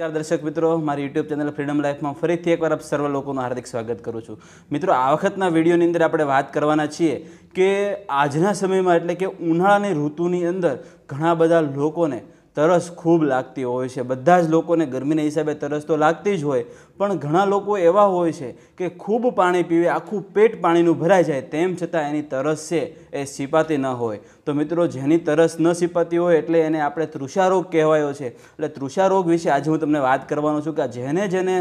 નમસ્કાર દર્શક મિત્રો મારી યુટ્યુબ ચેનલ ફ્રીડમ લાઈફમાં ફરીથી એકવાર આપ સર્વ લોકોનું હાર્દિક સ્વાગત કરું છું મિત્રો આ વખતના વિડીયોની અંદર આપણે વાત કરવાના છીએ કે આજના સમયમાં એટલે કે ઉનાળાની ઋતુની અંદર ઘણા બધા લોકોને તરસ ખૂબ લાગતી હોય છે બધા જ લોકોને ગરમીના હિસાબે તરસ તો લાગતી જ હોય પણ ઘણા લોકો એવા હોય છે કે ખૂબ પાણી પીવે આખું પેટ પાણીનું ભરાઈ જાય તેમ છતાં એની તરસ છે એ સિપાતી ન હોય તો મિત્રો જેની તરસ ન સિપાતી હોય એટલે એને આપણે તૃષારોગ કહેવાયો છે એટલે તૃષારોગ વિશે આજે હું તમને વાત કરવાનો છું કે જેને જેને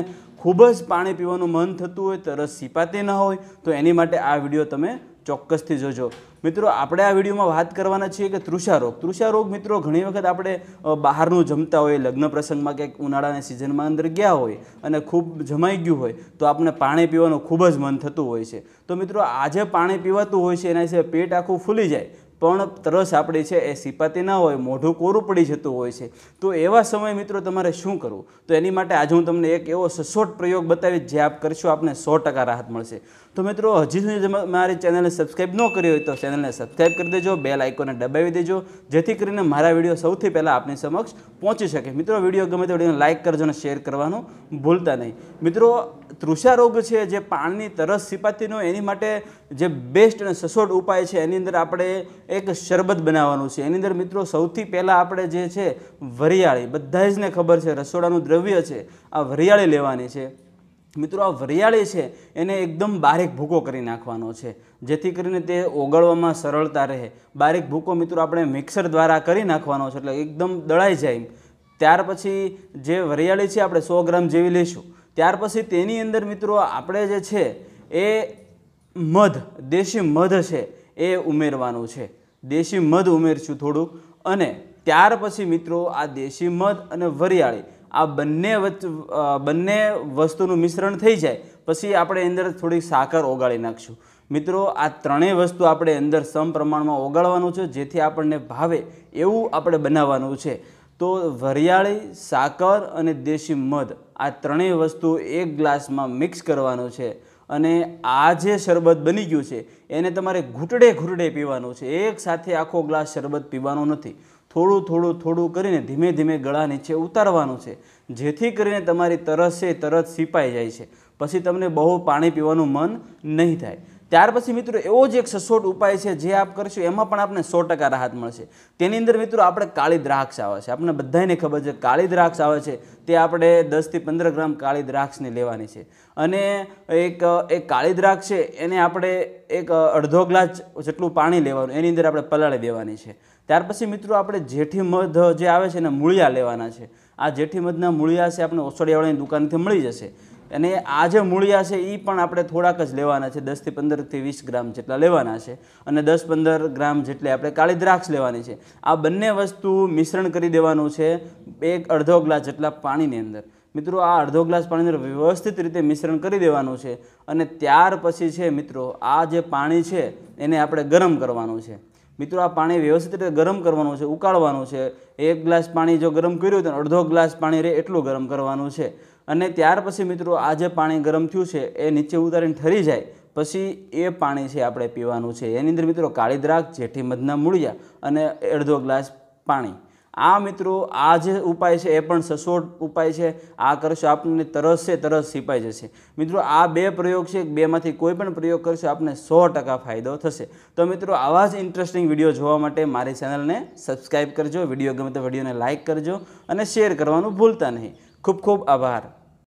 ખૂબ જ પાણી પીવાનું મન થતું હોય તરસ સિપાતી ન હોય તો એની માટે આ વિડીયો તમે ચોક્કસથી જોજો મિત્રો આપણે આ વિડીયોમાં વાત કરવાના છીએ કે તૃષારોગ તૃષારોગ મિત્રો ઘણી વખત આપણે બહારનું જમતા હોય લગ્ન પ્રસંગમાં ક્યાંક ઉનાળાની સિઝનમાં અંદર ગયા હોય અને ખૂબ જમાઈ ગયું હોય તો આપણે પાણી પીવાનું ખૂબ જ મન થતું હોય છે તો મિત્રો આજે પાણી પીવાતું હોય છે એના વિશે પેટ આખું ફૂલી જાય પણ તરસ આપણી છે એ સિપાતી ના હોય મોઢું કોરું પડી જતું હોય છે તો એવા સમય મિત્રો તમારે શું કરવું તો એની માટે આજે હું તમને એક એવો સસોટ પ્રયોગ બતાવીશ જે આપ કરશો આપને સો ટકા રાહત મળશે તો મિત્રો હજી સુધી મારી ચેનલને સબસ્ક્રાઈબ ન કરી હોય તો ચેનલને સબસ્ક્રાઈબ કરી દેજો બે લાઇકોને દબાવી દેજો જેથી કરીને મારા વિડીયો સૌથી પહેલાં આપની સમક્ષ પહોંચી શકે મિત્રો વિડીયો ગમે તે લાઇક કરજો અને શેર કરવાનું ભૂલતા નહીં મિત્રો તૃષારોગ છે જે પાણીની તરસ સિપાતીનો એની માટે જે બેસ્ટ અને સસોડ ઉપાય છે એની અંદર આપણે એક શરબત બનાવવાનું છે એની અંદર મિત્રો સૌથી પહેલાં આપણે જે છે વરિયાળી બધા જને ખબર છે રસોડાનું દ્રવ્ય છે આ વરિયાળી લેવાની છે મિત્રો આ વરિયાળી છે એને એકદમ બારીક ભૂકો કરી નાખવાનો છે જેથી કરીને તે ઓગળવામાં સરળતા રહે બારીક ભૂકો મિત્રો આપણે મિક્સર દ્વારા કરી નાખવાનો છે એટલે એકદમ દળાઈ જાય ત્યાર પછી જે વરિયાળી છે આપણે સો ગ્રામ જેવી લઈશું ત્યાર પછી તેની અંદર મિત્રો આપણે જે છે એ મધ દેશી મધ છે એ ઉમેરવાનું છે દેશી મધ ઉમેરશું થોડુંક અને ત્યાર પછી મિત્રો આ દેશી મધ અને વરિયાળી આ બંને બંને વસ્તુનું મિશ્રણ થઈ જાય પછી આપણે અંદર થોડી સાકર ઓગાળી નાખશું મિત્રો આ ત્રણેય વસ્તુ આપણે અંદર સમ પ્રમાણમાં ઓગાળવાનું છે જેથી આપણને ભાવે એવું આપણે બનાવવાનું છે તો વરિયાળી સાકર અને દેશી મધ આ ત્રણેય વસ્તુ એક ગ્લાસમાં મિક્સ કરવાનું છે અને આ જે શરબત બની ગયું છે એને તમારે ઘૂંટડે ઘૂંટડે પીવાનું છે એક સાથે આખો ગ્લાસ શરબત પીવાનો નથી થોડું થોડું થોડું કરીને ધીમે ધીમે ગળા નીચે ઉતારવાનું છે જેથી કરીને તમારી તરસ છે તરત સિપાઈ જાય છે પછી તમને બહુ પાણી પીવાનું મન નહીં થાય ત્યાર પછી મિત્રો એવો જ એક સસોટ ઉપાય છે જે આપ કરશો એમાં પણ આપને સો ટકા રાહત મળશે તેની અંદર મિત્રો આપણે કાળી દ્રાક્ષ આવે છે આપણને બધાને ખબર છે કાળી દ્રાક્ષ આવે છે તે આપણે દસથી પંદર ગ્રામ કાળી દ્રાક્ષને લેવાની છે અને એક એ કાળી દ્રાક્ષ છે એને આપણે એક અડધો ગ્લાસ જેટલું પાણી લેવાનું એની અંદર આપણે પલાળી દેવાની છે ત્યાર પછી મિત્રો આપણે જેઠી મધ જે આવે છે એને મૂળિયા લેવાના છે આ જેઠી મધના મૂળિયા છે આપણે ઓસડિયાવાળાની દુકાનથી મળી જશે અને આ જે મૂળિયા છે એ પણ આપણે થોડાક જ લેવાના છે દસથી પંદરથી વીસ ગ્રામ જેટલા લેવાના છે અને દસ પંદર ગ્રામ જેટલી આપણે કાળી દ્રાક્ષ લેવાની છે આ બંને વસ્તુ મિશ્રણ કરી દેવાનું છે એક અડધો ગ્લાસ જેટલા પાણીની અંદર મિત્રો આ અડધો ગ્લાસ પાણીની અંદર વ્યવસ્થિત રીતે મિશ્રણ કરી દેવાનું છે અને ત્યાર પછી છે મિત્રો આ જે પાણી છે એને આપણે ગરમ કરવાનું છે મિત્રો આ પાણી વ્યવસ્થિત રીતે ગરમ કરવાનું છે ઉકાળવાનું છે એક ગ્લાસ પાણી જો ગરમ કર્યું તો અડધો ગ્લાસ પાણી રહે એટલું ગરમ કરવાનું છે અને ત્યાર પછી મિત્રો આ જે પાણી ગરમ થયું છે એ નીચે ઉતારીને ઠરી જાય પછી એ પાણી છે આપણે પીવાનું છે એની અંદર મિત્રો કાળી દ્રાક્ષ જેઠી મધના મૂળિયા અને અડધો ગ્લાસ પાણી આ મિત્રો આ જે ઉપાય છે એ પણ સસોટ ઉપાય છે આ કરશો આપણને તરસ છે તરસ સિપાઈ જશે મિત્રો આ બે પ્રયોગ છે બેમાંથી કોઈ પણ પ્રયોગ કરશો આપને સો ટકા ફાયદો થશે તો મિત્રો આવા જ ઇન્ટરેસ્ટિંગ વિડીયો જોવા માટે મારી ચેનલને સબસ્ક્રાઈબ કરજો વિડીયો ગમે તો વિડીયોને લાઇક કરજો અને શેર કરવાનું ભૂલતા નહીં ખૂબ ખૂબ આભાર